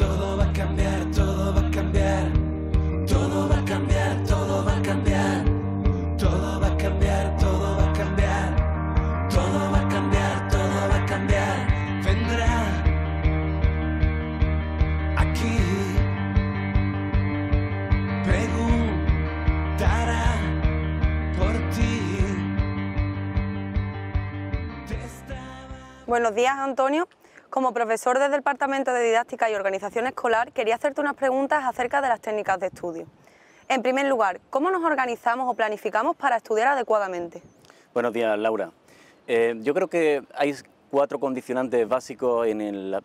todo va a cambiar, todo va a cambiar, todo va a cambiar, todo va a cambiar, todo va a cambiar, todo va a cambiar, todo va a cambiar, todo va a cambiar, vendrá aquí, preguntará por ti. Buenos días, Antonio. Como profesor del Departamento de Didáctica y Organización Escolar, quería hacerte unas preguntas acerca de las técnicas de estudio. En primer lugar, ¿cómo nos organizamos o planificamos para estudiar adecuadamente? Buenos días, Laura. Eh, yo creo que hay cuatro condicionantes básicos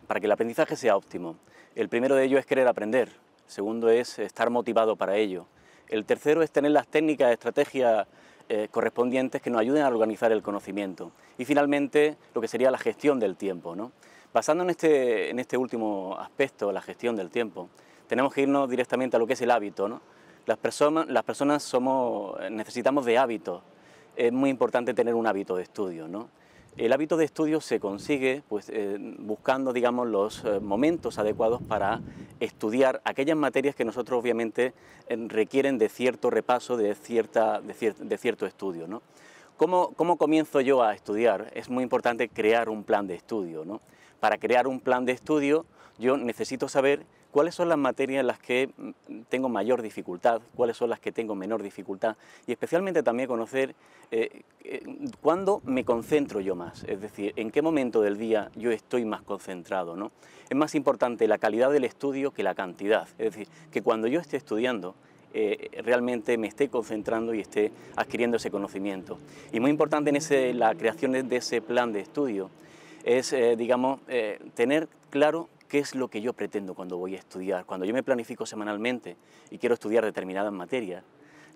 para que el aprendizaje sea óptimo. El primero de ellos es querer aprender, el segundo es estar motivado para ello, el tercero es tener las técnicas, estrategias eh, correspondientes que nos ayuden a organizar el conocimiento y finalmente lo que sería la gestión del tiempo. ¿no? Pasando este, en este, último aspecto, la gestión del tiempo, tenemos que irnos directamente a lo que es el hábito. Las, personas, somos, necesitamos de hábitos. Es muy importante tener un hábito de estudio. El hábito de estudio se consigue pues, eh, buscando digamos, los eh, momentos adecuados para estudiar aquellas materias que nosotros obviamente eh, requieren de cierto repaso, de, cierta, de, cierto estudio. ¿no? ¿Cómo, comienzo yo a estudiar? Es muy importante crear un plan de estudio. ¿no? para crear un plan de estudio, yo necesito saber cuáles son las materias en las que mm, tengo mayor dificultad, cuáles son las que tengo menor dificultad y especialmente también conocer eh, eh, cuándo me concentro yo más, es decir, en qué momento del día yo estoy más concentrado. ¿no? Es más importante la calidad del estudio que la cantidad, es decir, que cuando yo esté estudiando eh, realmente me esté concentrando y esté adquiriendo ese conocimiento. Y muy importante en la creación de ese plan de estudio es, eh, digamos, eh, tener claro qué es lo que yo pretendo cuando voy a estudiar. Cuando yo me planifico semanalmente y quiero estudiar determinadas materias,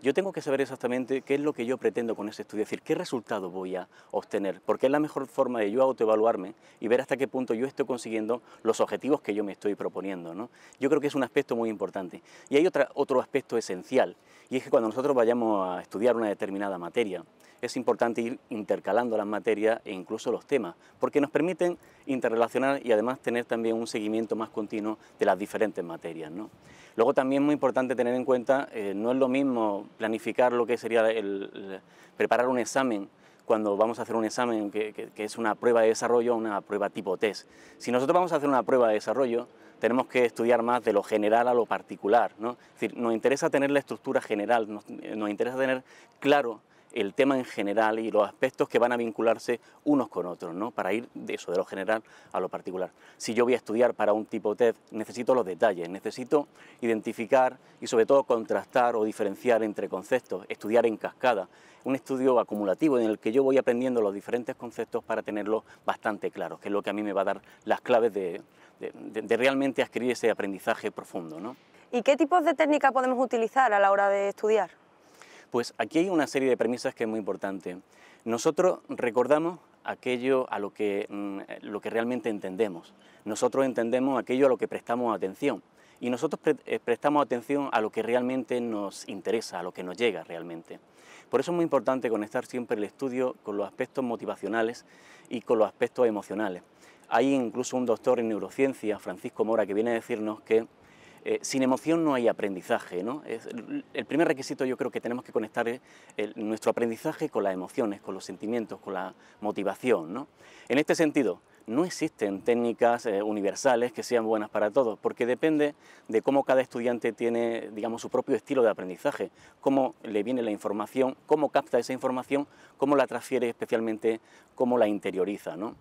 yo tengo que saber exactamente qué es lo que yo pretendo con ese estudio, es decir, qué resultado voy a obtener, porque es la mejor forma de yo autoevaluarme y ver hasta qué punto yo estoy consiguiendo los objetivos que yo me estoy proponiendo. Yo creo que es un aspecto muy importante. Y hay otra, otro aspecto esencial, y es que cuando nosotros vayamos a estudiar una determinada materia, es importante ir intercalando las materias e incluso los temas, porque nos permiten interrelacionar y además tener también un seguimiento más continuo de las diferentes materias. Luego también es muy importante tener en cuenta, eh, no es lo mismo planificar lo que sería el, preparar un examen cuando vamos a hacer un examen que, es una prueba de desarrollo, una prueba tipo test. Si nosotros vamos a hacer una prueba de desarrollo, tenemos que estudiar más de lo general a lo particular. ¿no? Es decir, nos interesa tener la estructura general, nos eh, interesa tener claro el tema en general y los aspectos que van a vincularse unos con otros, ¿no? para ir de eso, de lo general a lo particular. Si yo voy a estudiar para un tipo TED, necesito los detalles, necesito identificar y sobre todo contrastar o diferenciar entre conceptos, estudiar en cascada, un estudio acumulativo en el que yo voy aprendiendo los diferentes conceptos para tenerlos bastante claros, que es lo que a mí me va a dar las claves de, realmente adquirir ese aprendizaje profundo. ¿no? ¿Y qué tipos de técnica podemos utilizar a la hora de estudiar? Pues aquí hay una serie de premisas que es muy importante. Nosotros recordamos aquello a lo que, mm, lo que realmente entendemos. Nosotros entendemos aquello a lo que prestamos atención. Y nosotros eh, prestamos atención a lo que realmente nos interesa, a lo que nos llega realmente. Por eso es muy importante conectar siempre el estudio con los aspectos motivacionales y con los aspectos emocionales. Hay incluso un doctor en neurociencia, Francisco Mora, que viene a decirnos que eh, sin emoción no hay aprendizaje. ¿no? el primer requisito yo creo que tenemos que conectar es nuestro aprendizaje con las emociones, con los sentimientos, con la motivación. ¿no? En este sentido, no existen técnicas eh, universales que sean buenas para todos, porque depende de cómo cada estudiante tiene, digamos, su propio estilo de aprendizaje, cómo le viene la información, cómo capta esa información, cómo la transfiere especialmente, cómo la interioriza, ¿no?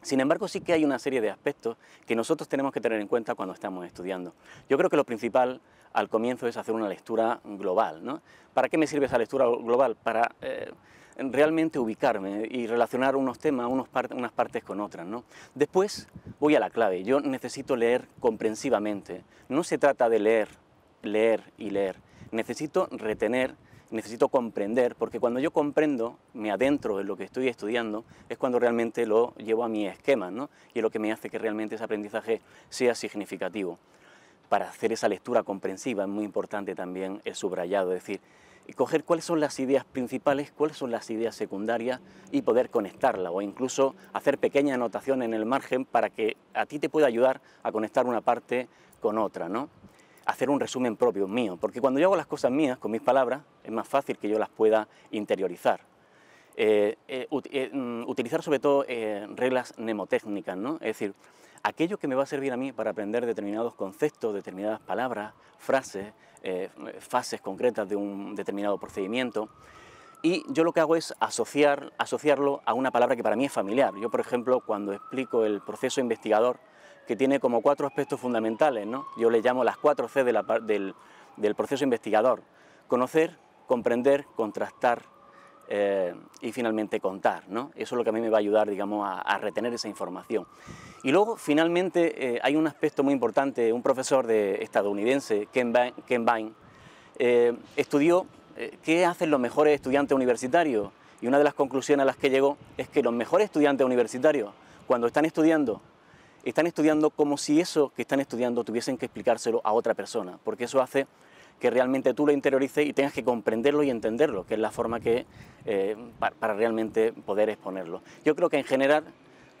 Sin embargo, sí que hay una serie de aspectos que nosotros tenemos que tener en cuenta cuando estamos estudiando. Yo creo que lo principal al comienzo es hacer una lectura global. ¿no? ¿Para qué me sirve esa lectura global? Para eh, realmente ubicarme y relacionar unos temas, unos unas partes con otras. ¿no? Después voy a la clave. Yo necesito leer comprensivamente. No se trata de leer, leer y leer. Necesito retener necesito comprender, porque cuando yo comprendo, me adentro en lo que estoy estudiando, es cuando realmente lo llevo a mi esquema, ¿no? Y es lo que me hace que realmente ese aprendizaje sea significativo. Para hacer esa lectura comprensiva es muy importante también el subrayado, es decir, coger cuáles son las ideas principales, cuáles son las ideas secundarias y poder conectarla o incluso hacer pequeña anotación en el margen para que a ti te pueda ayudar a conectar una parte con otra, ¿no? hacer un resumen propio mío, porque cuando yo hago las cosas mías con mis palabras es más fácil que yo las pueda interiorizar. Eh, eh, eh, mm, utilizar sobre todo reglas mnemotécnicas, ¿no? es decir, aquello que me va a servir a mí para aprender determinados conceptos, determinadas palabras, frases, fases concretas de un determinado procedimiento. Y yo lo que hago es asociar, asociarlo a una palabra que para mí es familiar. Yo, por ejemplo, cuando explico el proceso investigador, que tiene como cuatro aspectos fundamentales. ¿no? Yo le llamo las cuatro C del, proceso investigador. Conocer, comprender, contrastar eh, y finalmente contar. ¿no? Eso es lo que a mí me va a ayudar digamos, a, retener esa información. Y luego, finalmente, eh, hay un aspecto muy importante. Un profesor estadounidense, Ken Bain, eh, estudió qué hacen los mejores estudiantes universitarios. Y una de las conclusiones a las que llegó es que los mejores estudiantes universitarios, cuando están estudiando, están estudiando como si eso que están estudiando tuviesen que explicárselo a otra persona, porque eso hace que realmente tú lo interiorices y tengas que comprenderlo y entenderlo, que es la forma que eh, para, realmente poder exponerlo. Yo creo que en general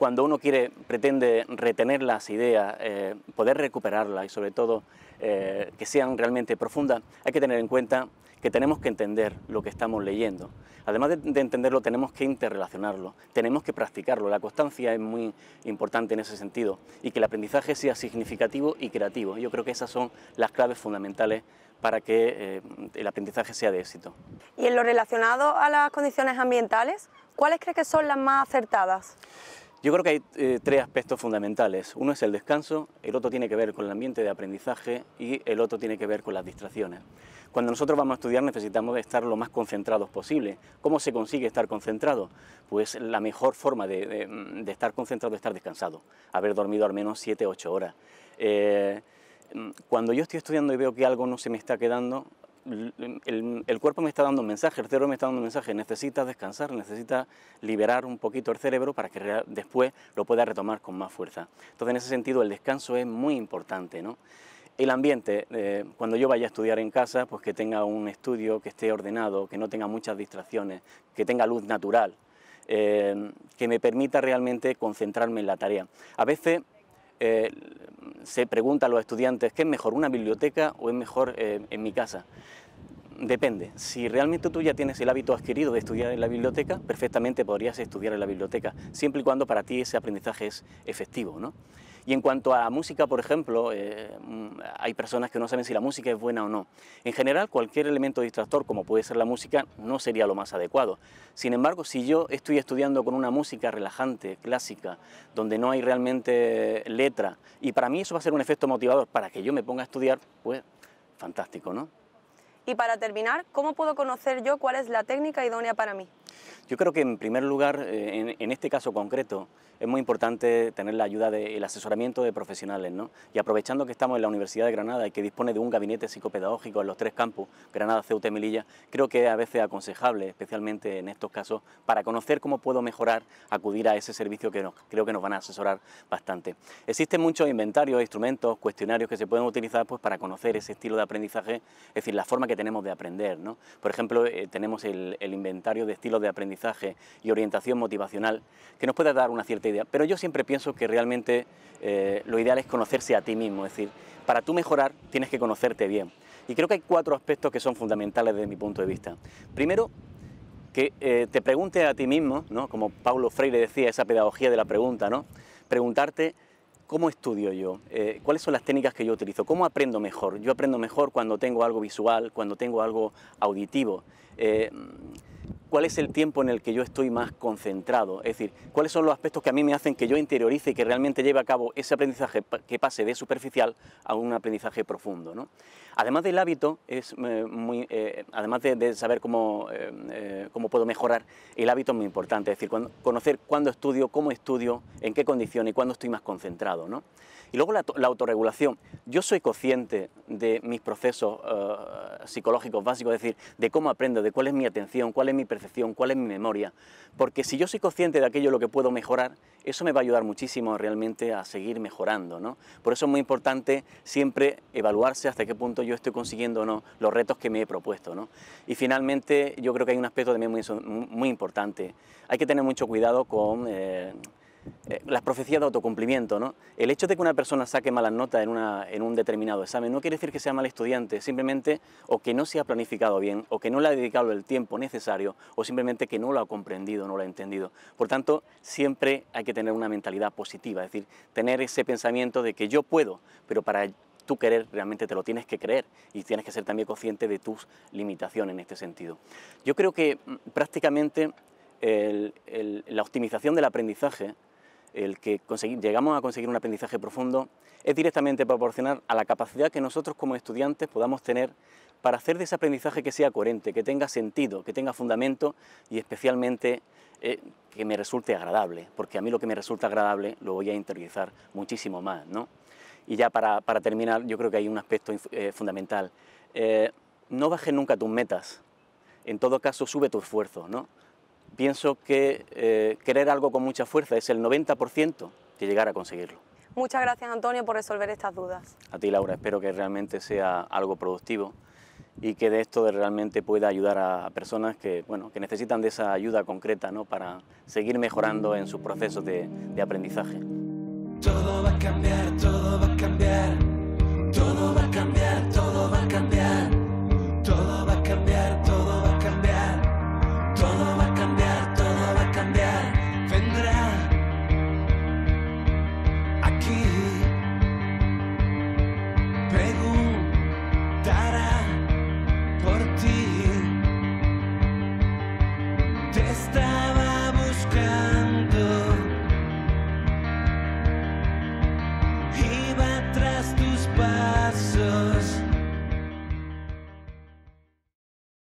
cuando uno quiere, pretende retener las ideas, eh, poder recuperarlas y sobre todo eh, que sean realmente profundas, hay que tener en cuenta que tenemos que entender lo que estamos leyendo. Además de, entenderlo, tenemos que interrelacionarlo, tenemos que practicarlo. La constancia es muy importante en ese sentido y que el aprendizaje sea significativo y creativo. Yo creo que esas son las claves fundamentales para que eh, el aprendizaje sea de éxito. Y en lo relacionado a las condiciones ambientales, ¿cuáles crees que son las más acertadas? Yo creo que hay eh, tres aspectos fundamentales. Uno es el descanso, el otro tiene que ver con el ambiente de aprendizaje y el otro tiene que ver con las distracciones. Cuando nosotros vamos a estudiar necesitamos estar lo más concentrados posible. ¿Cómo se consigue estar concentrado? Pues la mejor forma de, estar concentrado es estar descansado, haber dormido al menos 7-8 horas. Eh, mm, cuando yo estoy estudiando y veo que algo no se me está quedando, el, cuerpo me está dando un mensaje, el cerebro me está dando un mensaje, necesita descansar, necesita liberar un poquito el cerebro para que después lo pueda retomar con más fuerza. Entonces, en ese sentido, el descanso es muy importante, ¿no? El ambiente, eh, cuando yo vaya a estudiar en casa, pues que tenga un estudio que esté ordenado, que no tenga muchas distracciones, que tenga luz natural, eh, que me permita realmente concentrarme en la tarea. A veces eh, se pregunta a los estudiantes, ¿qué es mejor, una biblioteca o es mejor eh, en mi casa? Depende. Si realmente tú ya tienes el hábito adquirido de estudiar en la biblioteca, perfectamente podrías estudiar en la biblioteca, siempre y cuando para ti ese aprendizaje es efectivo, ¿no? Y en cuanto a la música, por ejemplo, eh, mm, hay personas que no saben si la música es buena o no. En general, cualquier elemento distractor, como puede ser la música, no sería lo más adecuado. Sin embargo, si yo estoy estudiando con una música relajante, clásica, donde no hay realmente letra, y para mí eso va a ser un efecto motivador para que yo me ponga a estudiar, pues fantástico, ¿no? Y para terminar, ¿cómo puedo conocer yo cuál es la técnica idónea para mí? Yo creo que en primer lugar, eh, en, este caso concreto, es muy importante tener la ayuda del asesoramiento de profesionales. Y aprovechando que estamos en la Universidad de Granada y que dispone de un gabinete psicopedagógico en los tres campos, Granada, Ceuta y Melilla, creo que a veces aconsejable, especialmente en estos casos, para conocer cómo puedo mejorar, acudir a ese servicio que creo que nos van a asesorar bastante. Existen muchos inventarios, instrumentos, cuestionarios que se pueden utilizar pues, para conocer ese estilo de aprendizaje, es decir, la forma que tenemos de aprender. Por ejemplo, eh, tenemos el, el inventario de estilos de aprendizaje y orientación motivacional que nos pueda dar una cierta idea. Pero yo siempre pienso que realmente eh, lo ideal es conocerse a ti mismo, es decir, para tú mejorar tienes que conocerte bien. Y creo que hay cuatro aspectos que son fundamentales desde mi punto de vista. Primero, que eh, te pregunte a ti mismo, ¿no? como Paulo Freire decía, esa pedagogía de la pregunta, ¿no? preguntarte ¿Cómo estudio yo? Eh, ¿Cuáles son las técnicas que yo utilizo? ¿Cómo aprendo mejor? Yo aprendo mejor cuando tengo algo visual, cuando tengo algo auditivo cuál es el tiempo en el que yo estoy más concentrado, es decir, cuáles son los aspectos que a mí me hacen que yo interiorice y que realmente lleve a cabo ese aprendizaje que pase de superficial a un aprendizaje profundo. Además del hábito, es eh, muy, eh, además de, saber cómo, eh, cómo puedo mejorar, el hábito es muy importante, es decir, conocer cuándo estudio, cómo estudio, en qué condición y cuándo estoy más concentrado. Y luego la, la, autorregulación. Yo soy consciente de mis procesos psicológicos básicos, es decir, de cómo aprendo, de cuál es mi atención, cuál es mi percepción, cuál es mi memoria, porque si yo soy consciente de aquello lo que puedo mejorar, eso me va a ayudar muchísimo realmente a seguir mejorando. ¿no? Por eso es muy importante siempre evaluarse hasta qué punto yo estoy consiguiendo ¿no? los retos que me he propuesto. ¿no? Y finalmente yo creo que hay un aspecto también muy, muy importante. Hay que tener mucho cuidado con... Eh, eh, las profecías de autocumplimiento, ¿no? El hecho de que una persona saque malas notas en, un determinado examen no quiere decir que sea mal estudiante, simplemente o que no se ha planificado bien, o que no le ha dedicado el tiempo necesario, o simplemente que no lo ha comprendido, no lo ha entendido. Por tanto, siempre hay que tener una mentalidad positiva, es decir, tener ese pensamiento de que yo puedo, pero para tú querer realmente te lo tienes que creer y tienes que ser también consciente de tus limitaciones en este sentido. Yo creo que mm, prácticamente la optimización del aprendizaje el que llegamos a conseguir un aprendizaje profundo es directamente proporcionar a la capacidad que nosotros como estudiantes podamos tener para hacer de ese aprendizaje que sea coherente, que tenga sentido, que tenga fundamento y especialmente eh, que me resulte agradable, porque a mí lo que me resulta agradable lo voy a interiorizar muchísimo más. ¿no? Y ya para, terminar, yo creo que hay un aspecto eh, fundamental. Eh, no bajes nunca tus metas, en todo caso sube tu esfuerzo. ¿no? pienso que eh, querer algo con mucha fuerza es el 90% de llegar a conseguirlo. Muchas gracias Antonio por resolver estas dudas. A ti Laura, espero que realmente sea algo productivo y que de esto realmente pueda ayudar a personas que, bueno, que necesitan de esa ayuda concreta para seguir mejorando en sus procesos de, aprendizaje. Todo va a cambiar, todo va a cambiar, todo va a cambiar.